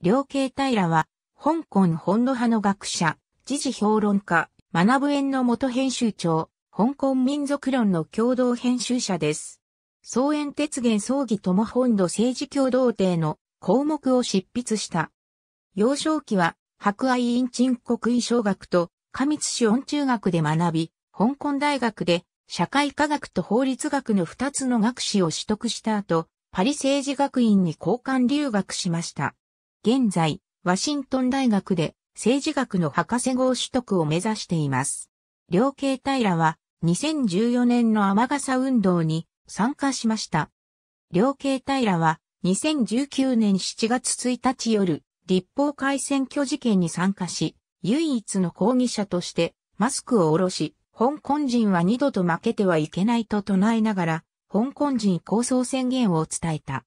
両慶平は、香港本土派の学者、時事評論家、学ぶ園の元編集長、香港民族論の共同編集者です。総園鉄原葬儀友本土政治共同体の項目を執筆した。幼少期は、博愛院鎮国医小学と、上津市音中学で学び、香港大学で社会科学と法律学の二つの学士を取得した後、パリ政治学院に交換留学しました。現在、ワシントン大学で政治学の博士号取得を目指しています。両慶平は2014年の雨笠運動に参加しました。両慶平は2019年7月1日夜、立法改選挙事件に参加し、唯一の抗議者としてマスクを下ろし、香港人は二度と負けてはいけないと唱えながら、香港人構想宣言を伝えた。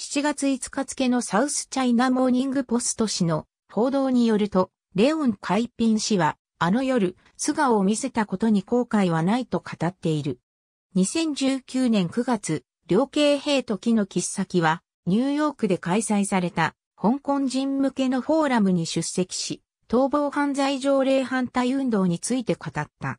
7月5日付のサウスチャイナモーニングポスト氏の報道によると、レオン・カイピン氏は、あの夜、素顔を見せたことに後悔はないと語っている。2019年9月、両京兵と木の切っ先は、ニューヨークで開催された、香港人向けのフォーラムに出席し、逃亡犯罪条例反対運動について語った。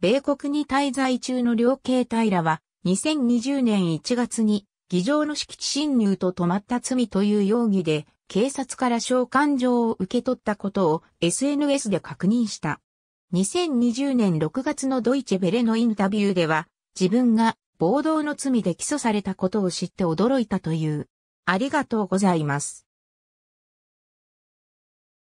米国に滞在中の両京平は、2020年1月に議場の敷地侵入と止まった罪という容疑で、警察から召喚状を受け取ったことを SNS で確認した。2020年6月のドイチェベレのインタビューでは、自分が暴動の罪で起訴されたことを知って驚いたという。ありがとうございます。